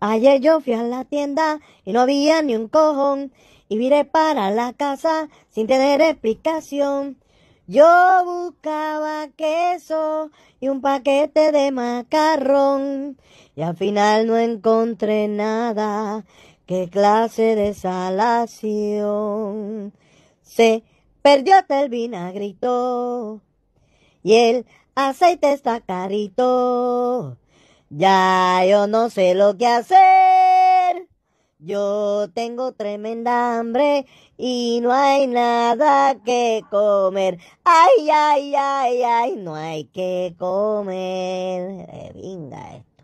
Ayer yo fui a la tienda y no había ni un cojón y miré para la casa sin tener explicación. Yo buscaba queso y un paquete de macarrón y al final no encontré nada. Qué clase de salación. Se perdió hasta el vinagrito y el aceite está carito. Ya yo no sé lo que hacer. Yo tengo tremenda hambre y no hay nada que comer. Ay, ay, ay, ay, no hay que comer.